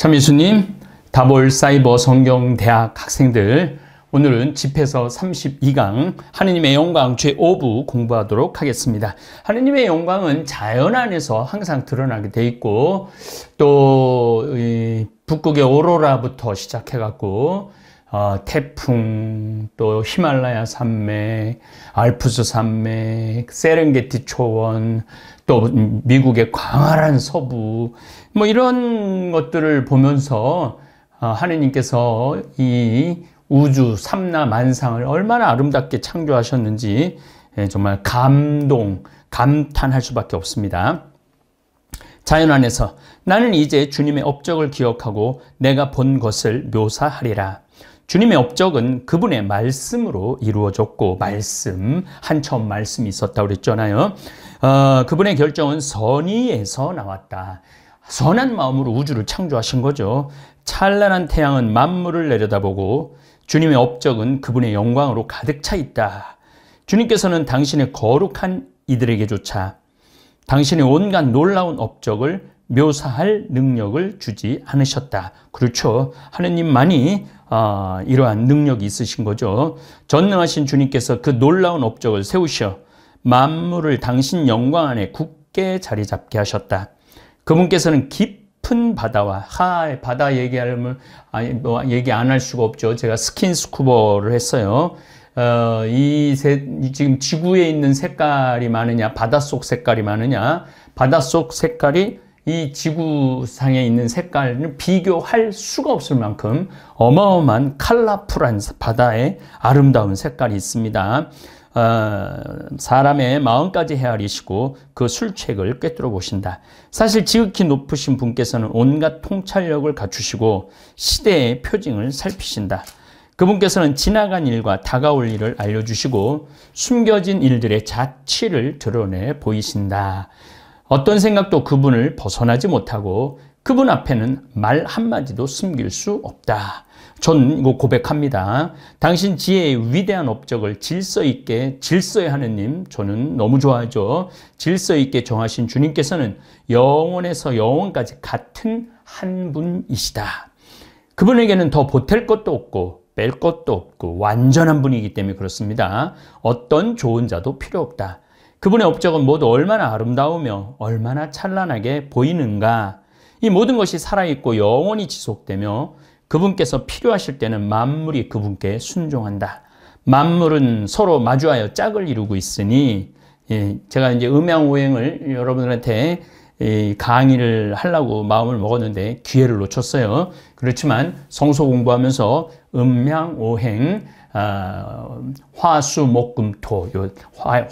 참 예수님 다볼 사이버 성경대학 학생들 오늘은 집에서 32강 하느님의 영광 제5부 공부하도록 하겠습니다. 하느님의 영광은 자연 안에서 항상 드러나게 돼 있고 또 이 북극의 오로라부터 시작해갖고 어, 태풍, 또 히말라야 산맥, 알프스 산맥, 세렝게티 초원, 또 미국의 광활한 서부, 뭐 이런 것들을 보면서 어, 하느님께서 이 우주 삼나 만상을 얼마나 아름답게 창조하셨는지 예, 정말 감동, 감탄할 수밖에 없습니다. 자연 안에서 나는 이제 주님의 업적을 기억하고 내가 본 것을 묘사하리라. 주님의 업적은 그분의 말씀으로 이루어졌고 말씀 한천 말씀이 있었다 고 그랬잖아요. 어, 그분의 결정은 선의에서 나왔다. 선한 마음으로 우주를 창조하신 거죠. 찬란한 태양은 만물을 내려다보고 주님의 업적은 그분의 영광으로 가득 차 있다. 주님께서는 당신의 거룩한 이들에게조차 당신의 온갖 놀라운 업적을 묘사할 능력을 주지 않으셨다. 그렇죠. 하느님만이 아, 이러한 능력이 있으신 거죠. 전능하신 주님께서 그 놀라운 업적을 세우셔 만물을 당신 영광 안에 굳게 자리 잡게 하셨다. 그분께서는 깊은 바다와 하의 바다 얘기하면 아니 뭐 얘기 안 할 수가 없죠. 제가 스킨스쿠버를 했어요. 어, 이 지금 지구에 있는 색깔이 많으냐, 바닷속 색깔이 많으냐, 바닷속 색깔이 이 지구상에 있는 색깔을 비교할 수가 없을 만큼 어마어마한 칼라풀한 바다의 아름다운 색깔이 있습니다. 어, 사람의 마음까지 헤아리시고 그 술책을 꿰뚫어 보신다. 사실 지극히 높으신 분께서는 온갖 통찰력을 갖추시고 시대의 표징을 살피신다. 그분께서는 지나간 일과 다가올 일을 알려주시고 숨겨진 일들의 자취를 드러내 보이신다. 어떤 생각도 그분을 벗어나지 못하고 그분 앞에는 말 한마디도 숨길 수 없다. 전 고백합니다. 당신 지혜의 위대한 업적을 질서 있게 질서의 하느님 저는 너무 좋아하죠. 질서 있게 정하신 주님께서는 영원에서 영원까지 같은 한 분이시다. 그분에게는 더 보탤 것도 없고 뺄 것도 없고 완전한 분이기 때문에 그렇습니다. 어떤 좋은 자도 필요 없다. 그분의 업적은 모두 얼마나 아름다우며 얼마나 찬란하게 보이는가. 이 모든 것이 살아있고 영원히 지속되며 그분께서 필요하실 때는 만물이 그분께 순종한다. 만물은 서로 마주하여 짝을 이루고 있으니 예, 제가 이제 음양오행을 여러분들한테 예, 강의를 하려고 마음을 먹었는데 기회를 놓쳤어요. 그렇지만 성서 공부하면서 음양오행, 어, 아, 화수목금토,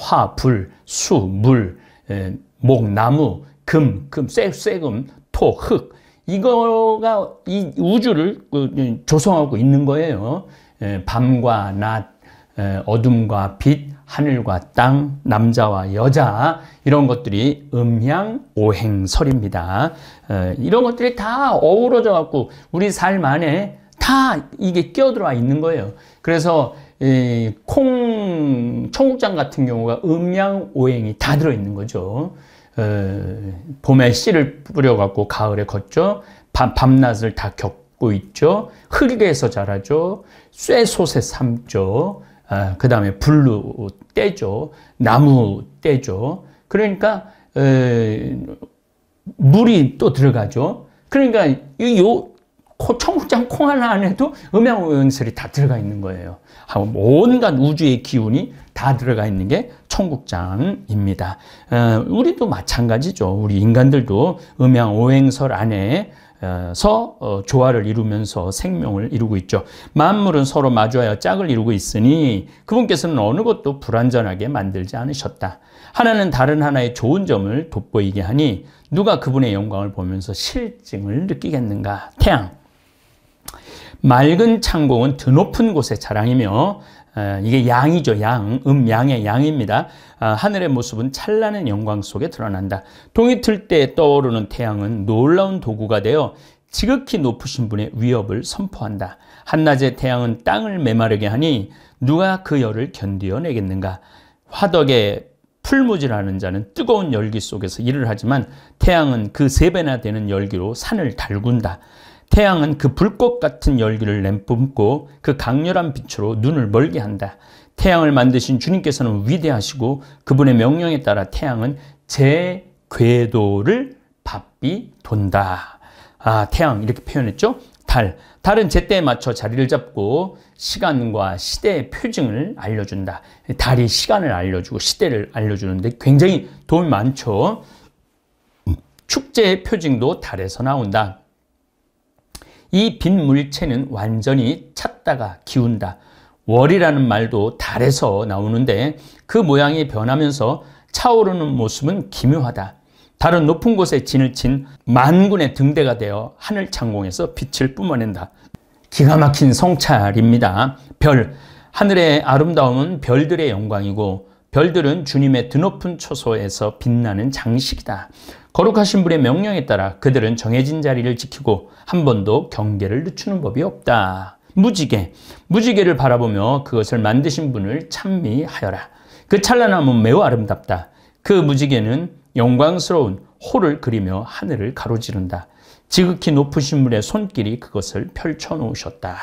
화, 불, 수, 물, 에, 목, 나무, 금, 금, 쇠, 쇠금, 토, 흙. 이거가 이 우주를 그, 조성하고 있는 거예요. 에, 밤과 낮, 에, 어둠과 빛, 하늘과 땅, 남자와 여자 이런 것들이 음양, 오행설입니다. 이런 것들이 다 어우러져 갖고 우리 삶 안에 다 이게 끼어들어와 있는 거예요. 그래서 콩 청국장 같은 경우가 음양 오행이 다 들어있는 거죠. 어, 봄에 씨를 뿌려갖고 가을에 걷죠. 밤, 밤낮을 다 겪고 있죠. 흙에서 자라죠. 쇠솥에 삶죠. 아, 그 다음에 불루 떼죠. 나무 떼죠. 그러니까 어, 물이 또 들어가죠. 그러니까 요 코, 청국장 콩 하나 안에도 음양 원설이 다 들어가 있는 거예요. 온갖 우주의 기운이 다 들어가 있는 게 청국장입니다. 어, 우리도 마찬가지죠. 우리 인간들도 음양 오행설 안에 어, 서 어, 조화를 이루면서 생명을 이루고 있죠. 만물은 서로 마주하여 짝을 이루고 있으니 그분께서는 어느 것도 불완전하게 만들지 않으셨다. 하나는 다른 하나의 좋은 점을 돋보이게 하니 누가 그분의 영광을 보면서 실증을 느끼겠는가. 태양, 맑은 창공은 드높은 곳의 자랑이며 어, 이게 양이죠 양 음양의 양입니다 아, 하늘의 모습은 찬란한 영광 속에 드러난다 동이 틀 때 떠오르는 태양은 놀라운 도구가 되어 지극히 높으신 분의 위협을 선포한다 한낮의 태양은 땅을 메마르게 하니 누가 그 열을 견디어내겠는가 화덕에 풀무질하는 자는 뜨거운 열기 속에서 일을 하지만 태양은 그세 배나 되는 열기로 산을 달군다 태양은 그 불꽃 같은 열기를 내뿜고 그 강렬한 빛으로 눈을 멀게 한다. 태양을 만드신 주님께서는 위대하시고 그분의 명령에 따라 태양은 제 궤도를 바삐 돈다. 아, 태양 이렇게 표현했죠? 달. 달은 제때에 맞춰 자리를 잡고 시간과 시대의 표징을 알려준다. 달이 시간을 알려주고 시대를 알려주는데 굉장히 도움이 많죠. 축제의 표징도 달에서 나온다. 이빈 물체는 완전히 찼다가 기운다. 월이라는 말도 달에서 나오는데 그 모양이 변하면서 차오르는 모습은 기묘하다. 다른 높은 곳에 진을 친 만군의 등대가 되어 하늘 창공에서 빛을 뿜어낸다. 기가 막힌 성찰입니다. 별, 하늘의 아름다움은 별들의 영광이고 별들은 주님의 드높은 초소에서 빛나는 장식이다. 거룩하신 분의 명령에 따라 그들은 정해진 자리를 지키고 한 번도 경계를 늦추는 법이 없다. 무지개, 무지개를 바라보며 그것을 만드신 분을 찬미하여라. 그 찬란함은 매우 아름답다. 그 무지개는 영광스러운 호를 그리며 하늘을 가로지른다. 지극히 높으신 분의 손길이 그것을 펼쳐놓으셨다.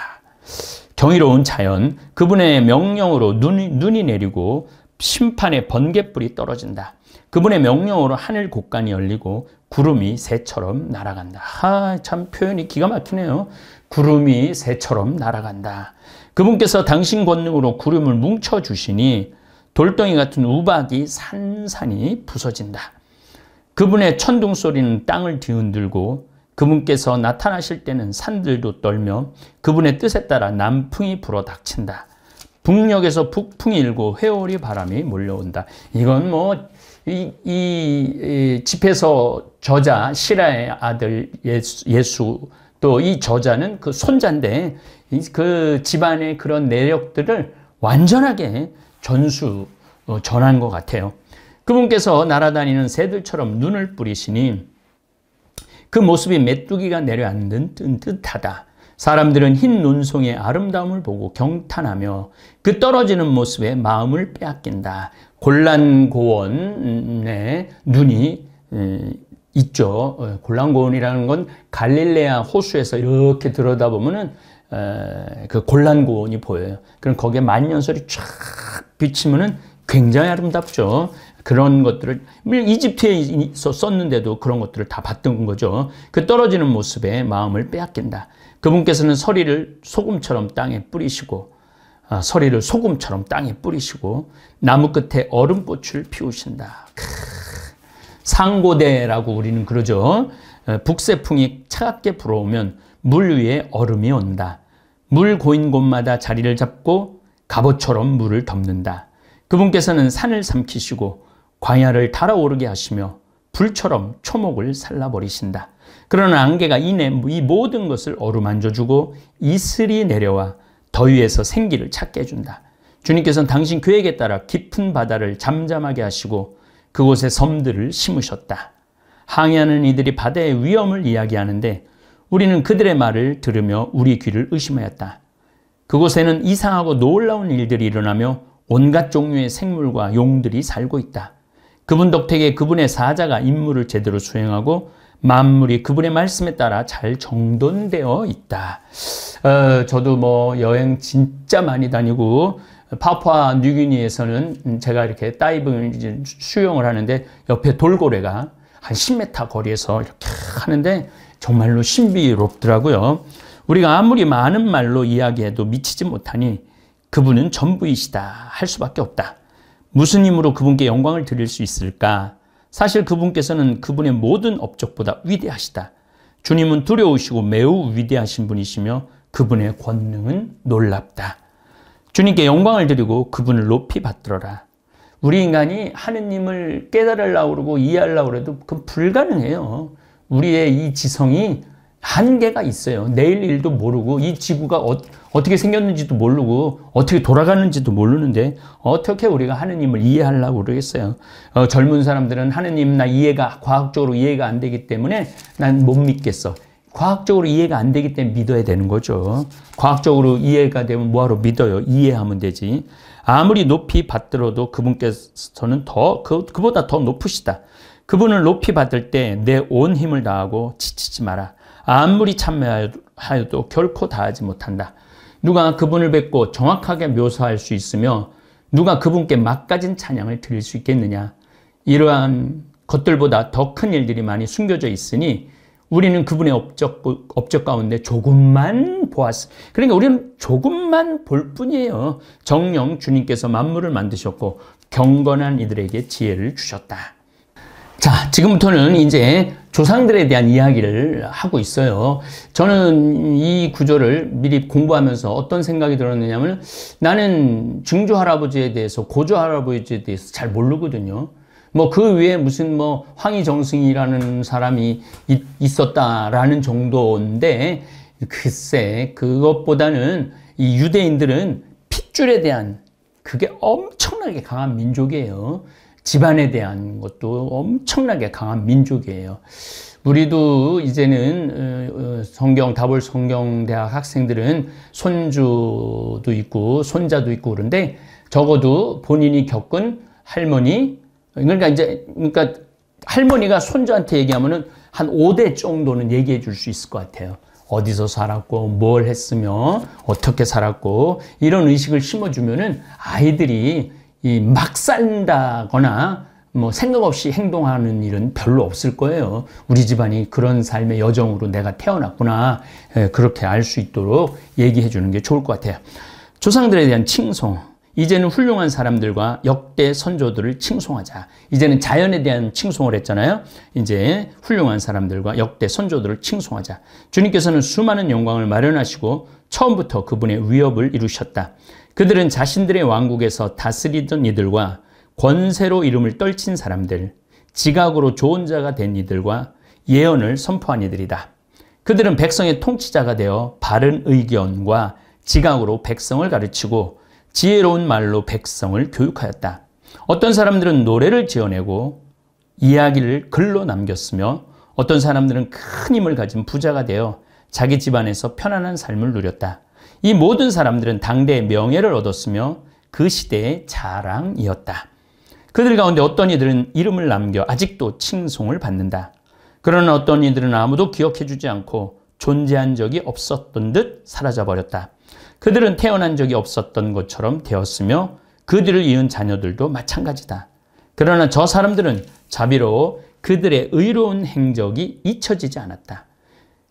경이로운 자연, 그분의 명령으로 눈이, 눈이 내리고 심판의 번갯불이 떨어진다. 그분의 명령으로 하늘 곳간이 열리고 구름이 새처럼 날아간다. 아, 참 표현이 기가 막히네요. 구름이 새처럼 날아간다. 그분께서 당신 권능으로 구름을 뭉쳐 주시니 돌덩이 같은 우박이 산산이 부서진다. 그분의 천둥 소리는 땅을 뒤흔들고 그분께서 나타나실 때는 산들도 떨며 그분의 뜻에 따라 남풍이 불어 닥친다. 북녘에서 북풍이 일고 회오리 바람이 몰려온다. 이건 뭐, 이, 이, 이 집에서 저자, 시라의 아들 예수, 예수 또 이 저자는 그 손자인데, 그 집안의 그런 내력들을 완전하게 전수, 어, 전한 것 같아요. 그분께서 날아다니는 새들처럼 눈을 뿌리시니 그 모습이 메뚜기가 내려앉는 듯하다. 사람들은 흰 눈송의 아름다움을 보고 경탄하며 그 떨어지는 모습에 마음을 빼앗긴다. 곤란고원의 눈이 있죠. 어, 곤란고원이라는 건 갈릴레아 호수에서 이렇게 들여다보면은 그 곤란고원이 보여요. 그럼 거기에 만년설이 쫙 비치면은 굉장히 아름답죠. 그런 것들을 뭐 이집트에 있어 는데도 그런 것들을 다 봤던 거죠. 그 떨어지는 모습에 마음을 빼앗긴다. 그분께서는 서리를 소금처럼 땅에 뿌리시고 아, 서리를 소금처럼 땅에 뿌리시고 나무 끝에 얼음꽃을 피우신다. 크, 상고대라고 우리는 그러죠. 북새풍이 차갑게 불어오면 물 위에 얼음이 온다. 물 고인 곳마다 자리를 잡고 갑옷처럼 물을 덮는다. 그분께서는 산을 삼키시고 광야를 달아오르게 하시며 불처럼 초목을 살라버리신다. 그러나 안개가 이내 이 모든 것을 어루만져주고 이슬이 내려와 더위에서 생기를 찾게 해준다. 주님께서는 당신 계획에 따라 깊은 바다를 잠잠하게 하시고 그곳에 섬들을 심으셨다. 항해하는 이들이 바다의 위험을 이야기하는데 우리는 그들의 말을 들으며 우리 귀를 의심하였다. 그곳에는 이상하고 놀라운 일들이 일어나며 온갖 종류의 생물과 용들이 살고 있다. 그분 덕택에 그분의 사자가 임무를 제대로 수행하고 만물이 그분의 말씀에 따라 잘 정돈되어 있다. 어, 저도 뭐 여행 진짜 많이 다니고 파푸 뉴기니에서는 음, 제가 이렇게 다이빙 수영을 하는데 옆에 돌고래가 한 10m 거리에서 이렇게 하는데 정말로 신비롭더라고요. 우리가 아무리 많은 말로 이야기해도 미치지 못하니 그분은 전부이시다 할 수밖에 없다. 무슨 힘으로 그분께 영광을 드릴 수 있을까? 사실 그분께서는 그분의 모든 업적보다 위대하시다. 주님은 두려우시고 매우 위대하신 분이시며 그분의 권능은 놀랍다. 주님께 영광을 드리고 그분을 높이 받들어라. 우리 인간이 하느님을 깨달으려고 그러고 이해하려고 해도 그건 불가능해요. 우리의 이 지성이 한계가 있어요. 내일 일도 모르고 이 지구가 어, 떻게 생겼는지도 모르고 어떻게 돌아가는지도 모르는데 어떻게 우리가 하느님을 이해하려고 그러겠어요. 어, 젊은 사람들은 하느님 나 이해가 과학적으로 이해가 안 되기 때문에 난 못 믿겠어. 과학적으로 이해가 안 되기 때문에 믿어야 되는 거죠. 과학적으로 이해가 되면 뭐하러 믿어요. 이해하면 되지. 아무리 높이 받들어도 그분께서는 더 그, 그보다 더 높으시다. 그분을 높이 받을 때 내 온 힘을 다하고 지치지 마라. 아무리 참여하여도 결코 다하지 못한다. 누가 그분을 뵙고 정확하게 묘사할 수 있으며 누가 그분께 맛가진 찬양을 드릴 수 있겠느냐. 이러한 것들보다 더 큰 일들이 많이 숨겨져 있으니 우리는 그분의 업적, 업적 가운데 조금만 보았어. 그러니까 우리는 조금만 볼 뿐이에요. 정령 주님께서 만물을 만드셨고 경건한 이들에게 지혜를 주셨다. 자, 지금부터는 이제 조상들에 대한 이야기를 하고 있어요. 저는 이 구절을 미리 공부하면서 어떤 생각이 들었느냐면 나는 증조 할아버지에 대해서 고조 할아버지에 대해서 잘 모르거든요. 뭐 그 위에 무슨 뭐 황희정승이라는 사람이 있었다라는 정도인데 글쎄 그것보다는 이 유대인들은 핏줄에 대한 그게 엄청나게 강한 민족이에요. 집안에 대한 것도 엄청나게 강한 민족이에요. 우리도 이제는 어, 어, 성경 다볼 성경 대학 학생들은 손주도 있고 손자도 있고 그런데 적어도 본인이 겪은 할머니 그러니까 이제 그러니까 할머니가 손주한테 얘기하면은 한 5대 정도는 얘기해 줄 수 있을 것 같아요. 어디서 살았고 뭘 했으며 어떻게 살았고 이런 의식을 심어주면은 아이들이 이막 산다거나 뭐 생각 없이 행동하는 일은 별로 없을 거예요. 우리 집안이 그런 삶의 여정으로 내가 태어났구나 예, 그렇게 알 수 있도록 얘기해 주는 게 좋을 것 같아요. 조상들에 대한 칭송. 이제는 훌륭한 사람들과 역대 선조들을 칭송하자. 이제는 자연에 대한 칭송을 했잖아요. 이제 훌륭한 사람들과 역대 선조들을 칭송하자. 주님께서는 수많은 영광을 마련하시고 처음부터 그분의 위협을 이루셨다. 그들은 자신들의 왕국에서 다스리던 이들과 권세로 이름을 떨친 사람들, 지각으로 좋은 자가 된 이들과 예언을 선포한 이들이다. 그들은 백성의 통치자가 되어 바른 의견과 지각으로 백성을 가르치고 지혜로운 말로 백성을 교육하였다. 어떤 사람들은 노래를 지어내고 이야기를 글로 남겼으며 어떤 사람들은 큰 힘을 가진 부자가 되어 자기 집안에서 편안한 삶을 누렸다. 이 모든 사람들은 당대의 명예를 얻었으며 그 시대의 자랑이었다. 그들 가운데 어떤 이들은 이름을 남겨 아직도 칭송을 받는다. 그러나 어떤 이들은 아무도 기억해주지 않고 존재한 적이 없었던 듯 사라져버렸다. 그들은 태어난 적이 없었던 것처럼 되었으며 그들을 이은 자녀들도 마찬가지다. 그러나 저 사람들은 자비로 그들의 의로운 행적이 잊혀지지 않았다.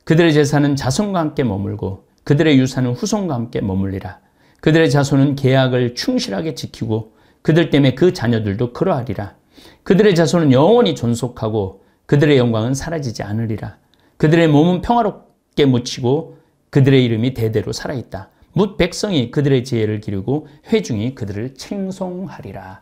그들의 재산은 자손과 함께 머물고 그들의 유산은 후손과 함께 머물리라. 그들의 자손은 계약을 충실하게 지키고 그들 때문에 그 자녀들도 그러하리라. 그들의 자손은 영원히 존속하고 그들의 영광은 사라지지 않으리라. 그들의 몸은 평화롭게 묻히고 그들의 이름이 대대로 살아있다. 묻 백성이 그들의 지혜를 기르고 회중이 그들을 칭송하리라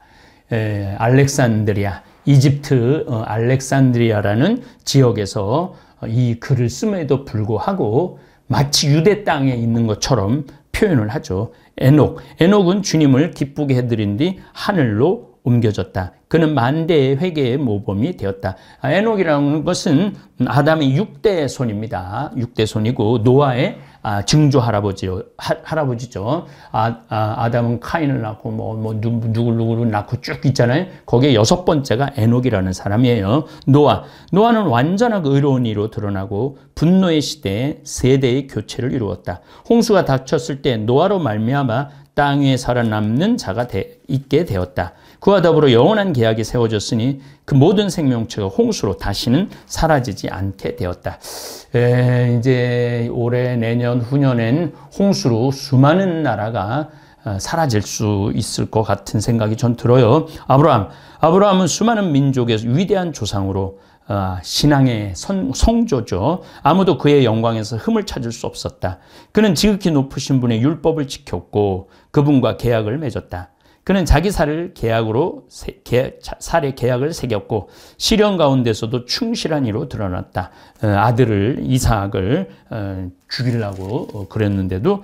에, 알렉산드리아, 이집트 어, 알렉산드리아라는 지역에서 이 글을 쓰에도 불구하고 마치 유대 땅에 있는 것처럼 표현을 하죠. 에녹. 에녹은 주님을 기쁘게 해드린 뒤 하늘로 옮겨졌다. 그는 만대의 회개의 모범이 되었다. 아, 에녹이라는 것은 아담의 6대 손입니다. 6대 손이고 노아의 아, 증조 할아버지, 하, 할아버지죠. 아, 아, 담은 카인을 낳고, 뭐, 뭐, 누, 누굴누굴 낳고 쭉 있잖아요. 거기에 여섯 번째가 에녹이라는 사람이에요. 노아. 노아는 완전한 그 의로운 이로 드러나고, 분노의 시대에 세대의 교체를 이루었다. 홍수가 닥쳤을 때 노아로 말미암아 땅에 살아남는 자가 되, 있게 되었다. 그와 더불어 영원한 계약이 세워졌으니 그 모든 생명체가 홍수로 다시는 사라지지 않게 되었다. 에, 이제 올해 내년 후년엔 홍수로 수많은 나라가 어, 사라질 수 있을 것 같은 생각이 전 들어요. 아브라함, 아브라함은 수많은 민족의 위대한 조상으로 어, 신앙의 성조죠. 아무도 그의 영광에서 흠을 찾을 수 없었다. 그는 지극히 높으신 분의 율법을 지켰고 그분과 계약을 맺었다. 그는 자기 살을 계약으로 살의 계약을 새겼고 시련 가운데서도 충실한 이로 드러났다. 어, 아들을 이삭을 어, 죽이려고 그랬는데도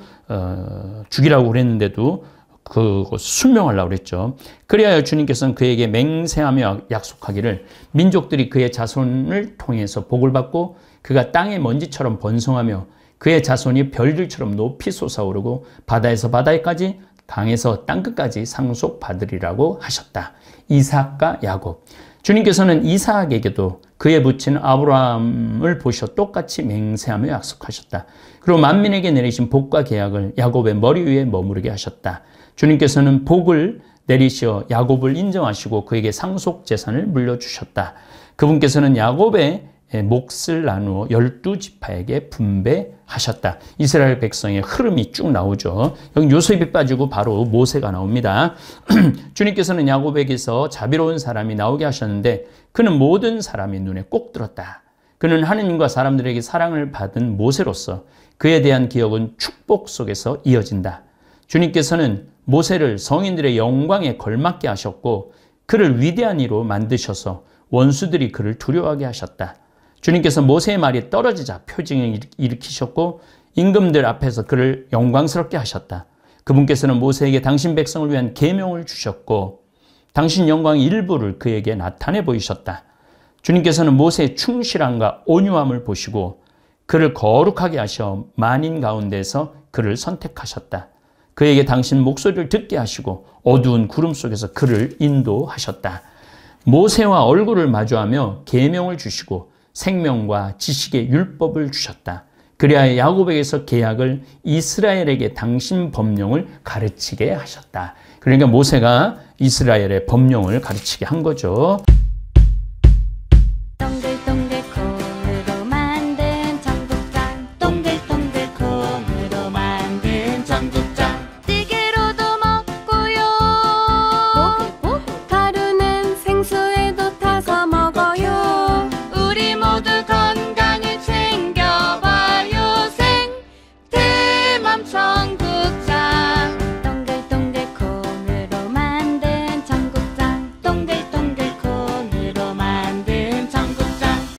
죽이라고 그랬는데도 그 순명하려고 그랬죠. 그래야 주님께서는 그에게 맹세하며 약속하기를 민족들이 그의 자손을 통해서 복을 받고 그가 땅의 먼지처럼 번성하며 그의 자손이 별들처럼 높이 솟아오르고 바다에서 바다에까지 강에서 땅끝까지 상속받으리라고 하셨다. 이삭과 야곱. 주님께서는 이삭에게도 그의 부친 아브라함을 보셔 똑같이 맹세하며 약속하셨다. 그리고 만민에게 내리신 복과 계약을 야곱의 머리 위에 머무르게 하셨다. 주님께서는 복을 내리시어 야곱을 인정하시고 그에게 상속 재산을 물려주셨다. 그분께서는 야곱의 몫을 나누어 열두 지파에게 분배하셨다. 이스라엘 백성의 흐름이 쭉 나오죠. 여기 요셉이 빠지고 바로 모세가 나옵니다. 주님께서는 야곱에게서 자비로운 사람이 나오게 하셨는데 그는 모든 사람이 눈에 꼭 들었다. 그는 하느님과 사람들에게 사랑을 받은 모세로서 그에 대한 기억은 축복 속에서 이어진다. 주님께서는 모세를 성인들의 영광에 걸맞게 하셨고 그를 위대한 이로 만드셔서 원수들이 그를 두려워하게 하셨다. 주님께서 모세의 말이 떨어지자 표징을 일으키셨고 임금들 앞에서 그를 영광스럽게 하셨다. 그분께서는 모세에게 당신 백성을 위한 계명을 주셨고 당신 영광의 일부를 그에게 나타내 보이셨다. 주님께서는 모세의 충실함과 온유함을 보시고 그를 거룩하게 하셔 만인 가운데서 그를 선택하셨다. 그에게 당신 목소리를 듣게 하시고 어두운 구름 속에서 그를 인도하셨다. 모세와 얼굴을 마주하며 계명을 주시고 생명과 지식의 율법을 주셨다. 그리하여 야곱에게서 계약을 이스라엘에게 당신 법령을 가르치게 하셨다. 그러니까 모세가 이스라엘의 법령을 가르치게 한 거죠.